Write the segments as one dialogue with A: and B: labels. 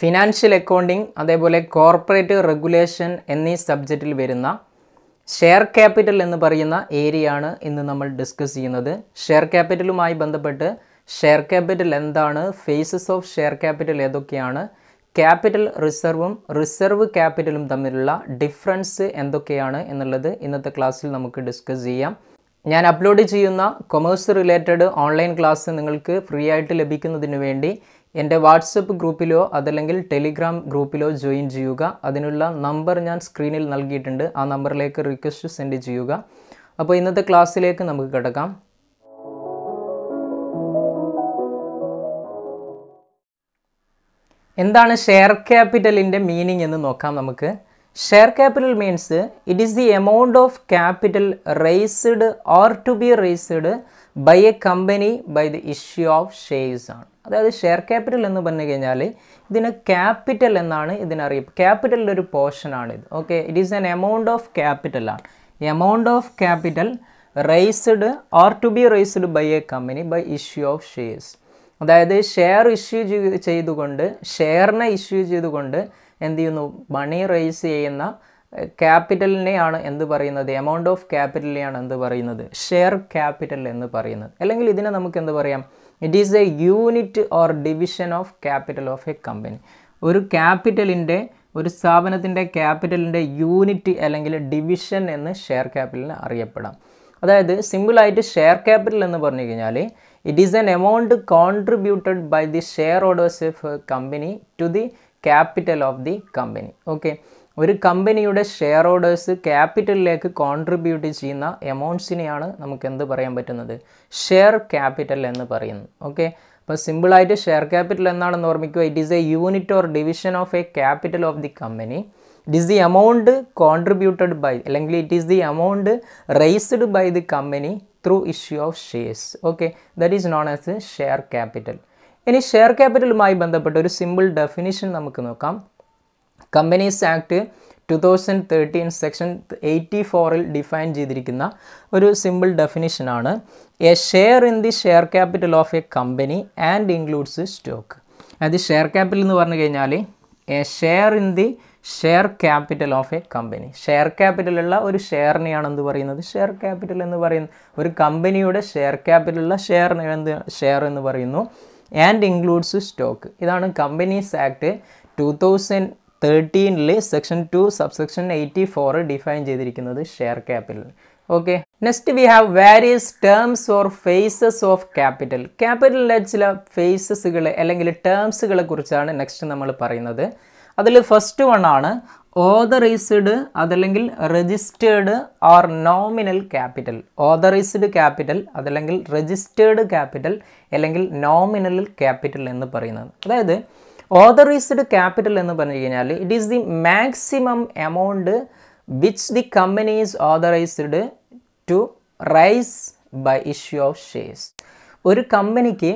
A: financial accounting അതേപോലെ corporate regulation എന്നീ സബ്ജക്റ്റിൽ വരുന്ന ഷെയർ ക്യാപിറ്റൽ എന്ന് പറയുന്ന ഏരിയയാണ് ഇന്ന് നമ്മൾ ഡിസ്കസ് ചെയ്യുന്നത് ഷെയർ ക്യാപിറ്റലുമായി ബന്ധപ്പെട്ട് ഷെയർ ക്യാപിറ്റൽ എന്താണ് ഫേസസ് ഓഫ് ഷെയർ ക്യാപിറ്റൽ ഏതൊക്കെയാണ് ക്യാപിറ്റൽ റിസർവും റിസർവ് ക്യാപിറ്റലും തമ്മിലുള്ള ഡിഫറൻസ് എന്തൊക്കെയാണ് എന്നുള്ളത് ഇന്നത്തെ ക്ലാസ്സിൽ നമുക്ക് ഡിസ്കസ് ചെയ്യാം ഞാൻ അപ്ലോഡ് ചെയ്യുന്ന കൊമേഴ്സ് റിലേറ്റഡ് ഓൺലൈൻ ക്ലാസ് നിങ്ങൾക്ക് ഫ്രീ ആയിട്ട് ലഭിക്കുന്നതിന് വേണ്ടി എൻ്റെ വാട്സപ്പ് ഗ്രൂപ്പിലോ അതല്ലെങ്കിൽ ടെലിഗ്രാം ഗ്രൂപ്പിലോ ജോയിൻ ചെയ്യുക അതിനുള്ള നമ്പർ ഞാൻ സ്ക്രീനിൽ നൽകിയിട്ടുണ്ട് ആ നമ്പറിലേക്ക് റിക്വസ്റ്റ് സെൻഡ് ചെയ്യുക അപ്പോൾ ഇന്നത്തെ ക്ലാസ്സിലേക്ക് നമുക്ക് കിടക്കാം എന്താണ് ഷെയർ ക്യാപിറ്റലിൻ്റെ മീനിങ് എന്ന് നോക്കാം നമുക്ക് share capital means it is the amount of capital raised or to be raised by a company by the issue of shares ആണ് അതായത് ഷെയർ ക്യാപിറ്റൽ എന്ന് പറഞ്ഞു കഴിഞ്ഞാൽ ഇതിന് ക്യാപിറ്റൽ എന്നാണ് ഇതിനറിയും ക്യാപിറ്റലിൻ്റെ ഒരു പോർഷനാണ് ഇത് okay it is an amount of ക്യാപിറ്റലാണ് amount of capital raised or to be raised by a company by issue of shares അതായത് ഷെയർ ഇഷ്യൂ ചെയ്തുകൊണ്ട് ഷെയറിനെ ഇഷ്യൂ ചെയ്തുകൊണ്ട് എന്ത് ചെയ്യുന്നു മണി റേസ് ചെയ്യുന്ന ക്യാപിറ്റലിനെയാണ് എന്ത് പറയുന്നത് എമൗണ്ട് ഓഫ് ക്യാപിറ്റലിനെയാണ് എന്ത് പറയുന്നത് ഷെയർ ക്യാപിറ്റൽ എന്ന് പറയുന്നത് അല്ലെങ്കിൽ ഇതിനെ നമുക്ക് എന്ത് പറയാം it is a unit or division of capital of a company ഒരു ക്യാപിറ്റലിൻ്റെ ഒരു സ്ഥാപനത്തിൻ്റെ ക്യാപിറ്റലിൻ്റെ യൂണിറ്റ് അല്ലെങ്കിൽ ഡിവിഷൻ എന്ന് ഷെയർ ക്യാപിറ്റലിന് അറിയപ്പെടാം അതായത് സിമ്പിളായിട്ട് ഷെയർ ക്യാപിറ്റൽ എന്ന് പറഞ്ഞു കഴിഞ്ഞാൽ it is an amount contributed by the share holders of company to the capital of the company okay ഒരു കമ്പനിയുടെ ഷെയർ ഹോൾഡേഴ്സ് ക്യാപിറ്റലിലേക്ക് കോൺട്രിബ്യൂട്ട് ചെയ്യുന്ന എമൗണ്ട്സിനെയാണ് നമുക്ക് എന്ത് പറയാൻ പറ്റുന്നത് ഷെയർ ക്യാപിറ്റൽ എന്ന് പറയുന്നു ഓക്കെ അപ്പോൾ സിമ്പിളായിട്ട് ഷെയർ ക്യാപിറ്റൽ എന്നാണെന്ന് ഓർമ്മിക്കുക it is a unit or division of a capital of the company it is the amount contributed by അല്ലെങ്കിൽ it is the amount raised by the company through issue of shares okay that is known as share capital ഇനി share ക്യാപിറ്റലുമായി ബന്ധപ്പെട്ട ഒരു simple definition നമുക്ക് നോക്കാം companies act two thousand thirteen section eighty ഫോറിൽ define ചെയ്തിരിക്കുന്ന ഒരു സിമ്പിൾ ഡെഫിനിഷനാണ് a share in the share capital of a company and includes stock അതായത് ഷെയർ ക്യാപിറ്റൽ എന്ന് പറഞ്ഞു കഴിഞ്ഞാൽ a share in the share capital of a company share ക്യാപിറ്റലുള്ള ഒരു ഷെയറിനെയാണ് എന്ത് പറയുന്നത് ഷെയർ ക്യാപിറ്റൽ എന്ന് പറയുന്നത് ഒരു കമ്പനിയുടെ ഷെയർ ക്യാപിറ്റലുള്ള ഷെയറിനെ എന്ത് ഷെയർ എന്ന് പറയുന്നു ആൻഡ് ഇൻക്ലൂഡ്സ് സ്റ്റോക്ക് ഇതാണ് കമ്പനീസ് ആക്ട് ടു തൗസൻഡ് തേർട്ടീനിൽ section two subsection eighty four define ചെയ്തിരിക്കുന്നത് share capital okay next we have various terms or phases of capital ക്യാപിറ്റലിൻ്റെ ചില ഫേസസുകൾ അല്ലെങ്കിൽ ടേംസുകളെ കുറിച്ചാണ് നെക്സ്റ്റ് നമ്മൾ പറയുന്നത് അതിൽ ഫസ്റ്റ് വൺ ആണ് ഓതറൈസ്ഡ് അതല്ലെങ്കിൽ registered or nominal capital authorised capital അതല്ലെങ്കിൽ രജിസ്റ്റേർഡ് ക്യാപിറ്റൽ അല്ലെങ്കിൽ നോമിനൽ ക്യാപിറ്റൽ എന്ന് പറയുന്നത് അതായത് ഓതറൈസ്ഡ് ക്യാപിറ്റൽ എന്ന് പറഞ്ഞു കഴിഞ്ഞാൽ it is the maximum amount which the is authorised to raise by issue of shares ഒരു കമ്പനിക്ക്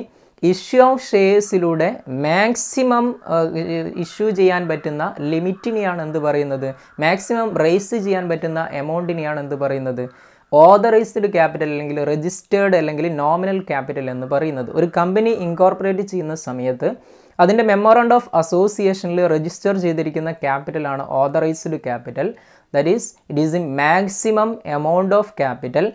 A: ഇഷ്യൂ ഓഫ് ഷെയർസിലൂടെ മാക്സിമം ഇഷ്യൂ ചെയ്യാൻ പറ്റുന്ന ലിമിറ്റിനെയാണ് എന്ത് പറയുന്നത് മാക്സിമം റേസ് ചെയ്യാൻ പറ്റുന്ന എമൗണ്ടിനെയാണ് എന്ത് പറയുന്നത് ഓതറൈസ്ഡ് ക്യാപിറ്റൽ അല്ലെങ്കിൽ രജിസ്റ്റേർഡ് അല്ലെങ്കിൽ നോമിനൽ ക്യാപിറ്റൽ എന്ന് പറയുന്നത് ഒരു കമ്പനി ഇൻകോർപ്പറേറ്റ് ചെയ്യുന്ന സമയത്ത് അതിൻ്റെ മെമ്മോറണ്ട് ഓഫ് അസോസിയേഷനിൽ രജിസ്റ്റർ ചെയ്തിരിക്കുന്ന ക്യാപിറ്റലാണ് authorised capital that is it is in maximum amount of capital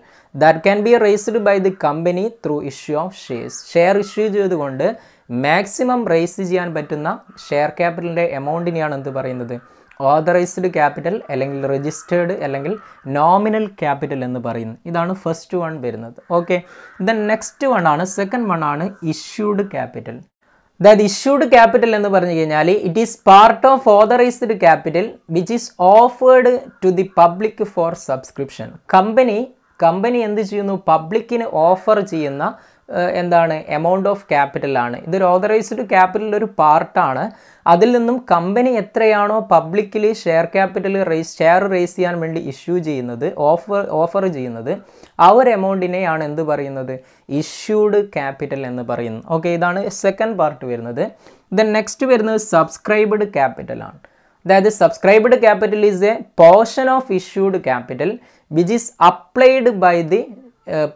A: that can be raised by the company through issue of shares share issue ചെയ്തുകൊണ്ട് മാക്സിമം റേസ് ചെയ്യാൻ പറ്റുന്ന ഷെയർ ക്യാപിറ്റലിൻ്റെ എമൗണ്ടിനെയാണ് എന്ത് പറയുന്നത് ഓതറൈസ്ഡ് ക്യാപിറ്റൽ അല്ലെങ്കിൽ രജിസ്റ്റേർഡ് അല്ലെങ്കിൽ നോമിനൽ ക്യാപിറ്റൽ എന്ന് പറയുന്നത് ഇതാണ് ഫസ്റ്റ് വൺ വരുന്നത് ഓക്കെ ദെൻ നെക്സ്റ്റ് വൺ ആണ് സെക്കൻഡ് വൺ ആണ് issued capital that issued capital എന്ന് പറഞ്ഞു കഴിഞ്ഞാൽ it is part of authorised capital which is offered to the public for subscription company company എന്ത് ചെയ്യുന്നു പബ്ലിക്കിന് ഓഫർ ചെയ്യുന്ന എന്താണ് എമൗണ്ട് ഓഫ് ക്യാപിറ്റലാണ് ഇതൊരു ഓതറൈസ്ഡ് ക്യാപിറ്റലിൻ്റെ ഒരു പാർട്ടാണ് അതിൽ നിന്നും കമ്പനി എത്രയാണോ publicly share capital raise share raise ചെയ്യാൻ വേണ്ടി ഇഷ്യൂ ചെയ്യുന്നത് ഓഫർ ഓഫർ ചെയ്യുന്നത് ആ ഒരു എമൗണ്ടിനെയാണ് എന്ത് പറയുന്നത് ഇഷ്യൂഡ് ക്യാപിറ്റൽ എന്ന് പറയുന്നത് ഓക്കെ ഇതാണ് സെക്കൻഡ് പാർട്ട് വരുന്നത് ദെൻ നെക്സ്റ്റ് വരുന്നത് സബ്സ്ക്രൈബ്ഡ് ക്യാപിറ്റലാണ് അതായത് subscribed capital is a portion of issued capital which is applied by the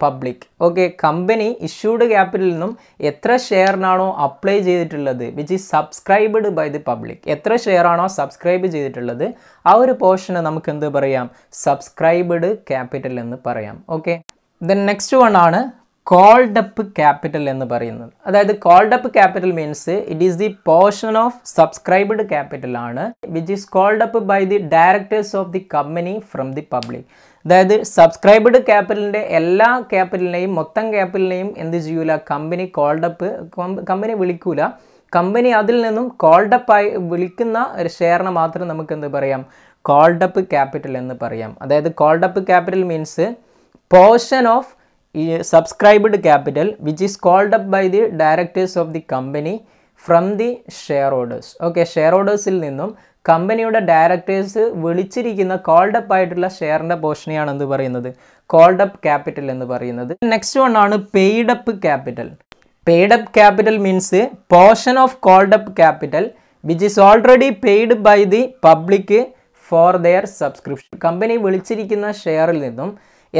A: public okay company issued ക്യാപിറ്റലിൽ നിന്നും എത്ര ഷെയറിനാണോ അപ്ലൈ ചെയ്തിട്ടുള്ളത് which is subscribed by the public എത്ര ഷെയറാണോ സബ്സ്ക്രൈബ് ചെയ്തിട്ടുള്ളത് ആ ഒരു പോർഷന് നമുക്ക് എന്ത് പറയാം സബ്സ്ക്രൈബ്ഡ് ക്യാപിറ്റൽ എന്ന് പറയാം ഓക്കെ ദെൻ നെക്സ്റ്റ് വൺ ആണ് കോൾഡപ്പ് ക്യാപിറ്റൽ എന്ന് പറയുന്നത് അതായത് called up capital means it is the portion of subscribed capital ആണ് which is called up by the directors of the company from the public അതായത് സബ്സ്ക്രൈബ്ഡ് ക്യാപിറ്റലിൻ്റെ എല്ലാ ക്യാപിറ്റലിനെയും മൊത്തം ക്യാപിറ്റലിനെയും എന്ത് ചെയ്യൂല കമ്പനി കോൾഡപ്പ് കമ്പനി വിളിക്കൂല കമ്പനി അതിൽ നിന്നും കോൾഡപ്പായി വിളിക്കുന്ന ഒരു ഷെയറിനെ മാത്രം നമുക്ക് എന്ത് പറയാം കോൾഡപ്പ് ക്യാപിറ്റൽ എന്ന് പറയാം അതായത് called up capital means portion of subscribed capital which is called up by the directors of the company from the share holders okay share ഹോൾഡേഴ്സിൽ നിന്നും കമ്പനിയുടെ ഡയറക്ടേഴ്സ് വിളിച്ചിരിക്കുന്ന കോൾഡപ്പ് ആയിട്ടുള്ള ഷെയറിൻ്റെ പോർഷനെയാണ് എന്ത് പറയുന്നത് കോൾഡപ്പ് ക്യാപിറ്റൽ എന്ന് പറയുന്നത് നെക്സ്റ്റ് വൺ ആണ് paid up capital paid up capital means portion of called up capital which is already paid by the public for their subscription company വിളിച്ചിരിക്കുന്ന ഷെയറിൽ നിന്നും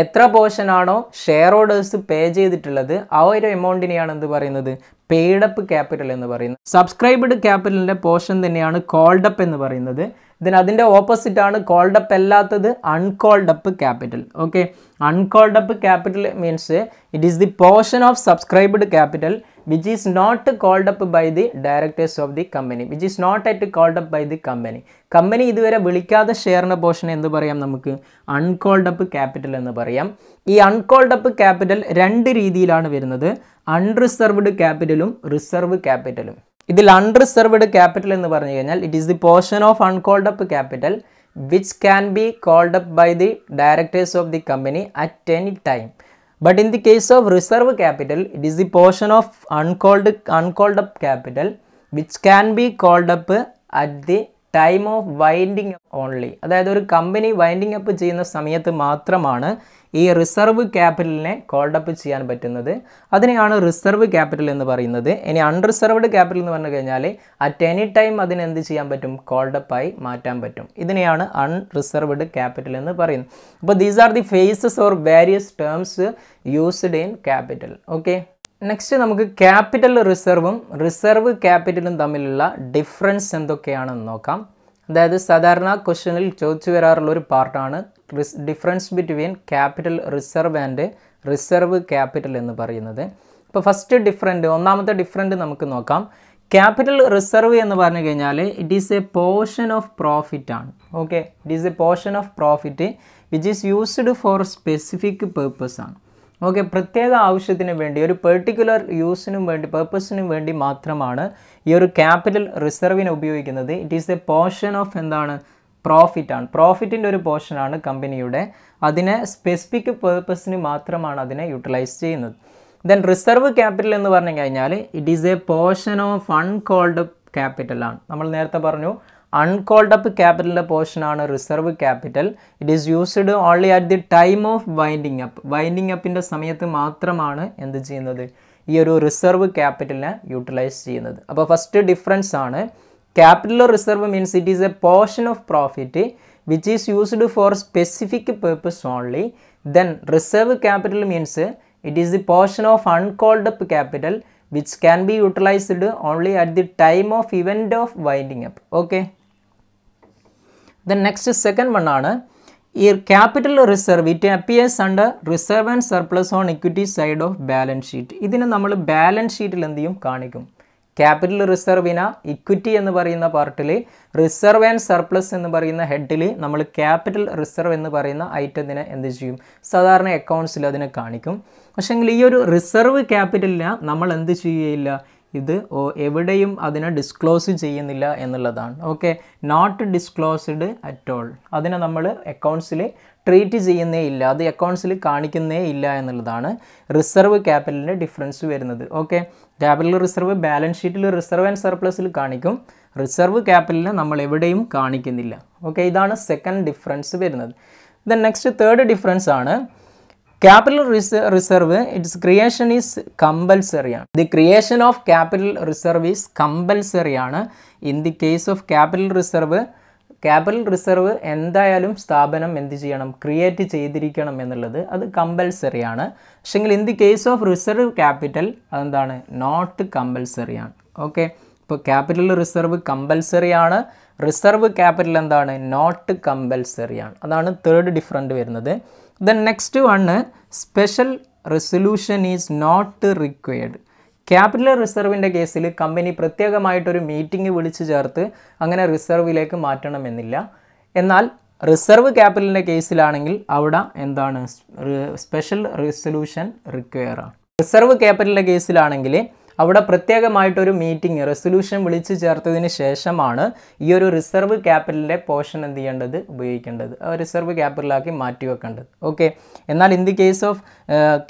A: എത്ര പോർഷനാണോ ഷെയർ ഹോൾഡേഴ്സ് പേ ചെയ്തിട്ടുള്ളത് ആ ഒരു എമൗണ്ടിനെയാണ് എന്ത് പറയുന്നത് പെയ്ഡപ്പ് ക്യാപിറ്റൽ എന്ന് പറയുന്നത് സബ്സ്ക്രൈബ്ഡ് ക്യാപിറ്റലിൻ്റെ പോർഷൻ തന്നെയാണ് കോൾഡപ്പ് എന്ന് പറയുന്നത് ദെൻ അതിൻ്റെ ഓപ്പോസിറ്റാണ് കോൾഡപ്പ് അല്ലാത്തത് uncalled up capital okay uncalled up capital means it is the portion of subscribed capital which is not called up by the directors of the company which is not at called up by the company company ഇതുവരെ വിളിക്കാതെ ഷെയറിൻ്റെ portion എന്ത് പറയാം നമുക്ക് uncalled up capital എന്ന് പറയാം ഈ uncalled up capital രണ്ട് രീതിയിലാണ് വരുന്നത് അൺറിസർവ്ഡ് ക്യാപിറ്റലും റിസർവ് ക്യാപിറ്റലും ഇതിൽ അൺറിസർവ്ഡ് ക്യാപിറ്റൽ എന്ന് പറഞ്ഞു കഴിഞ്ഞാൽ it is the portion of uncalled up capital which can be called up by the directors of the company at any time But in the case of reserve capital, it is the portion of uncalled, uncalled up capital which can be called up at the time of winding only അതായത് ഒരു company winding up ചെയ്യുന്ന സമയത്ത് മാത്രമാണ് ഈ reserve ക്യാപിറ്റലിനെ called up ചെയ്യാൻ പറ്റുന്നത് അതിനെയാണ് reserve capital എന്ന് പറയുന്നത് ഇനി അൺറിസർവ്ഡ് ക്യാപിറ്റൽ എന്ന് പറഞ്ഞു കഴിഞ്ഞാൽ അറ്റ് എനി ടൈം അതിന് എന്ത് ചെയ്യാൻ പറ്റും കോൾഡപ്പായി മാറ്റാൻ പറ്റും ഇതിനെയാണ് അൺറിസർവ്ഡ് ക്യാപിറ്റൽ എന്ന് പറയുന്നത് അപ്പോൾ these are the phases or various terms used in capital okay next നമുക്ക് ക്യാപിറ്റൽ റിസർവും റിസർവ് ക്യാപിറ്റലും തമ്മിലുള്ള ഡിഫറൻസ് എന്തൊക്കെയാണെന്ന് നോക്കാം അതായത് സാധാരണ ക്വസ്റ്റനിൽ ചോദിച്ചു വരാറുള്ള ഒരു പാർട്ടാണ് difference between capital reserve and reserve capital എന്ന് പറയുന്നത് ഇപ്പോൾ ഫസ്റ്റ് ഡിഫറൻറ്റ് ഒന്നാമത്തെ ഡിഫറൻറ്റ് നമുക്ക് നോക്കാം ക്യാപിറ്റൽ റിസർവ് എന്ന് പറഞ്ഞു കഴിഞ്ഞാൽ it is a portion of profit ആണ് okay it is a portion of profit which is used for specific purpose ആണ് ഓക്കെ പ്രത്യേക ആവശ്യത്തിന് വേണ്ടി ഒരു പെർട്ടിക്കുലർ യൂസിനും വേണ്ടി പേർപ്പസിനും വേണ്ടി മാത്രമാണ് ഈ ഒരു ക്യാപിറ്റൽ റിസർവിനെ ഉപയോഗിക്കുന്നത് it is a portion of എന്താണ് പ്രോഫിറ്റ് ആണ് പ്രോഫിറ്റിൻ്റെ ഒരു പോർഷനാണ് കമ്പനിയുടെ അതിനെ സ്പെസിഫിക് പേർപ്പസിന് മാത്രമാണ് അതിനെ യൂട്ടിലൈസ് ചെയ്യുന്നത് ദെൻ റിസർവ് ക്യാപിറ്റൽ എന്ന് പറഞ്ഞു കഴിഞ്ഞാൽ it is a portion of uncalled ക്യാപിറ്റലാണ് നമ്മൾ നേരത്തെ പറഞ്ഞു അൺകോൾഡ് അപ്പ് ക്യാപിറ്റലിൻ്റെ പോർഷനാണ് reserve capital it is used only at the time of winding up winding അപ്പിൻ്റെ സമയത്ത് മാത്രമാണ് എന്ത് ചെയ്യുന്നത് ഈ ഒരു റിസർവ് ക്യാപിറ്റലിനെ യൂട്ടിലൈസ് ചെയ്യുന്നത് അപ്പോൾ ഫസ്റ്റ് ഡിഫറൻസ് ആണ് capital reserve means it is a portion of profit which is used for specific purpose only then reserve capital means it is the portion of uncalled up capital which can be utilised only at the time of event of winding up okay then next second one ആണ് ഈ capital reserve it appears under reserve and surplus on equity side of balance sheet ഇതിനെ നമ്മൾ balance ഷീറ്റിൽ എന്ത് ചെയ്യും കാണിക്കും capital റിസർവിന equity എന്ന് പറയുന്ന പാർട്ടിൽ റിസർവ് ആൻഡ് സർപ്ലസ് എന്ന് പറയുന്ന ഹെഡിൽ നമ്മൾ ക്യാപിറ്റൽ റിസർവ് എന്ന് പറയുന്ന ഐറ്റത്തിനെ എന്ത് ചെയ്യും സാധാരണ അക്കൗണ്ട്സിൽ അതിനെ കാണിക്കും പക്ഷേങ്കിൽ ഈ ഒരു റിസർവ് ക്യാപിറ്റലിനെ നമ്മൾ എന്ത് ചെയ്യുകയില്ല ഇത് എവിടെയും അതിനെ ഡിസ്ക്ലോസ് ചെയ്യുന്നില്ല എന്നുള്ളതാണ് okay not disclosed at all അതിനെ നമ്മൾ അക്കൗണ്ട്സിൽ ട്രീറ്റ് ചെയ്യുന്നേ ഇല്ല അത് അക്കൗണ്ട്സിൽ കാണിക്കുന്നേ ഇല്ല എന്നുള്ളതാണ് റിസർവ് ക്യാപിറ്റലിൻ്റെ ഡിഫറൻസ് വരുന്നത് ഓക്കെ ക്യാപിറ്റൽ റിസർവ് ബാലൻസ് ഷീറ്റിൽ റിസർവ് ആൻഡ് സർപ്ലസിൽ കാണിക്കും റിസർവ് ക്യാപിറ്റലിനെ നമ്മൾ എവിടെയും കാണിക്കുന്നില്ല ഓക്കെ ഇതാണ് സെക്കൻഡ് ഡിഫറൻസ് വരുന്നത് ദെൻ നെക്സ്റ്റ് തേർഡ് ഡിഫറൻസ് ആണ് capital reserve it's creation is compulsory ആണ് the creation of capital reserve is compulsory ആണ് in the case of capital reserve capital reserve എന്തായാലും സ്ഥാപനം എന്ത് ചെയ്യണം ക്രിയേറ്റ് ചെയ്തിരിക്കണം എന്നുള്ളത് അത് കമ്പൽസറി ആണ് പക്ഷേങ്കിൽ in the case of reserve capital അതെന്താണ് നോട്ട് കമ്പൽസറി ആണ് ഓക്കെ ഇപ്പോൾ ക്യാപിറ്റൽ റിസർവ് കമ്പൽസറി ആണ് റിസർവ് ക്യാപിറ്റൽ എന്താണ് നോട്ട് കമ്പൽസറി ആണ് അതാണ് തേർഡ് ഡിഫറൻറ്റ് വരുന്നത് then next one special resolution is not required capital റിസർവിൻ്റെ കേസിൽ കമ്പനി പ്രത്യേകമായിട്ടൊരു മീറ്റിംഗ് വിളിച്ചു ചേർത്ത് അങ്ങനെ റിസർവിലേക്ക് മാറ്റണമെന്നില്ല എന്നാൽ റിസർവ് ക്യാപിറ്റലിൻ്റെ കേസിലാണെങ്കിൽ അവിടെ എന്താണ് സ്പെഷ്യൽ റെസൊല്യൂഷൻ റിക്വയർ ആണ് റിസർവ് ക്യാപിറ്റലിൻ്റെ കേസിലാണെങ്കിൽ അവിടെ പ്രത്യേകമായിട്ടൊരു മീറ്റിംഗ് റെസൊല്യൂഷൻ വിളിച്ചു ചേർത്തതിന് ശേഷമാണ് ഈ ഒരു റിസർവ് ക്യാപിറ്റലിൻ്റെ പോർഷൻ എന്ത് ചെയ്യേണ്ടത് ഉപയോഗിക്കേണ്ടത് റിസർവ് ക്യാപിറ്റലാക്കി മാറ്റി വെക്കേണ്ടത് ഓക്കെ എന്നാൽ in the case of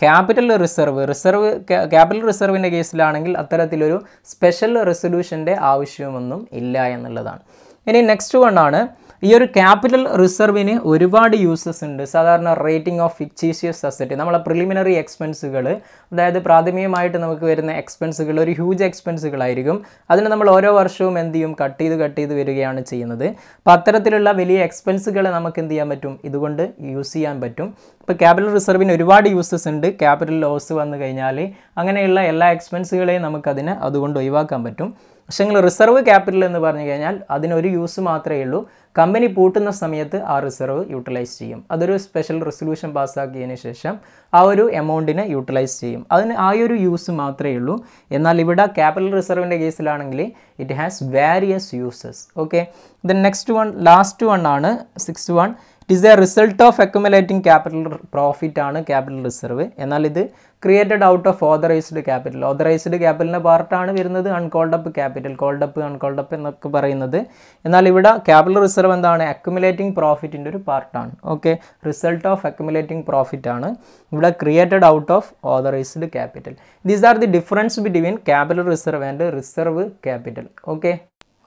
A: capital reserve reserve capital റിസർവിൻ്റെ കേസിലാണെങ്കിൽ അത്തരത്തിലൊരു സ്പെഷ്യൽ റെസൊല്യൂഷൻ്റെ ആവശ്യമൊന്നും ഇല്ല എന്നുള്ളതാണ് ഇനി നെക്സ്റ്റ് വണ്ണാണ് ഈ ഒരു ക്യാപിറ്റൽ റിസർവിന് ഒരുപാട് യൂസസ് ഉണ്ട് സാധാരണ റേറ്റിംഗ് ഓഫ് ഫിക്ചീഷ്യസ് അസറ്റ് നമ്മളെ പ്രിലിമിനറി എക്സ്പെൻസുകൾ അതായത് പ്രാഥമികമായിട്ട് നമുക്ക് വരുന്ന എക്സ്പെൻസുകൾ ഒരു ഹ്യൂജ് എക്സ്പെൻസുകളായിരിക്കും അതിന് നമ്മൾ ഓരോ വർഷവും എന്ത് ചെയ്യും കട്ട് ചെയ്ത് കട്ട് ചെയ്ത് വരികയാണ് ചെയ്യുന്നത് അപ്പോൾ അത്തരത്തിലുള്ള വലിയ എക്സ്പെൻസുകളെ നമുക്ക് എന്ത് ചെയ്യാൻ പറ്റും ഇതുകൊണ്ട് യൂസ് ചെയ്യാൻ പറ്റും ഇപ്പോൾ ക്യാപിറ്റൽ റിസർവിന് ഒരുപാട് യൂസസ് ഉണ്ട് ക്യാപിറ്റൽ ലോസ് വന്നു കഴിഞ്ഞാൽ അങ്ങനെയുള്ള എല്ലാ എക്സ്പെൻസുകളെയും നമുക്കതിന് അതുകൊണ്ട് ഒഴിവാക്കാൻ പറ്റും പക്ഷേ നിങ്ങൾ റിസർവ് ക്യാപിറ്റൽ എന്ന് പറഞ്ഞു കഴിഞ്ഞാൽ അതിനൊരു യൂസ് മാത്രമേ ഉള്ളൂ കമ്പനി പൂട്ടുന്ന സമയത്ത് ആ റിസർവ് യൂട്ടിലൈസ് ചെയ്യും അതൊരു സ്പെഷ്യൽ റെസൊല്യൂഷൻ പാസ്സാക്കിയതിന് ശേഷം ആ ഒരു എമൗണ്ടിനെ യൂട്ടിലൈസ് ചെയ്യും അതിന് ആ ഒരു യൂസ് മാത്രമേ ഉള്ളൂ എന്നാൽ ഇവിടെ ക്യാപിറ്റൽ റിസർവിൻ്റെ കേസിലാണെങ്കിൽ it has various uses okay then next one last one ആണ് six one it is a result of accumulating capital profit ആണ് ക്യാപിറ്റൽ റിസർവ് എന്നാൽ ഇത് created out of authorised capital authorised ക്യാപിറ്റലിൻ്റെ പാർട്ടാണ് വരുന്നത് അൺകോൾഡപ്പ് ക്യാപിറ്റൽ കോൾഡപ്പ് അൺകോൾഡപ്പ് എന്നൊക്കെ പറയുന്നത് എന്നാൽ ഇവിടെ ക്യാപിറ്റൽ റിസർവ് എന്താണ് അക്യുമുലേറ്റിംഗ് പ്രോഫിറ്റിൻ്റെ ഒരു പാർട്ടാണ് okay result of accumulating profit ആണ് ഇവിടെ created out of authorised capital these are the difference between capital reserve and reserve capital okay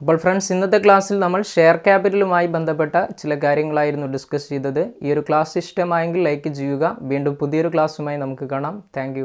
A: അപ്പോൾ ഫ്രണ്ട്സ് ഇന്നത്തെ ക്ലാസ്സിൽ നമ്മൾ ഷെയർ ക്യാപിറ്റലുമായി ബന്ധപ്പെട്ട ചില കാര്യങ്ങളായിരുന്നു ഡിസ്കസ് ചെയ്തത് ഈ ഒരു ക്ലാസ് ഇഷ്ടമായെങ്കിൽ ലൈക്ക് ചെയ്യുക വീണ്ടും പുതിയൊരു ക്ലാസ്സുമായി നമുക്ക് കാണാം താങ്ക്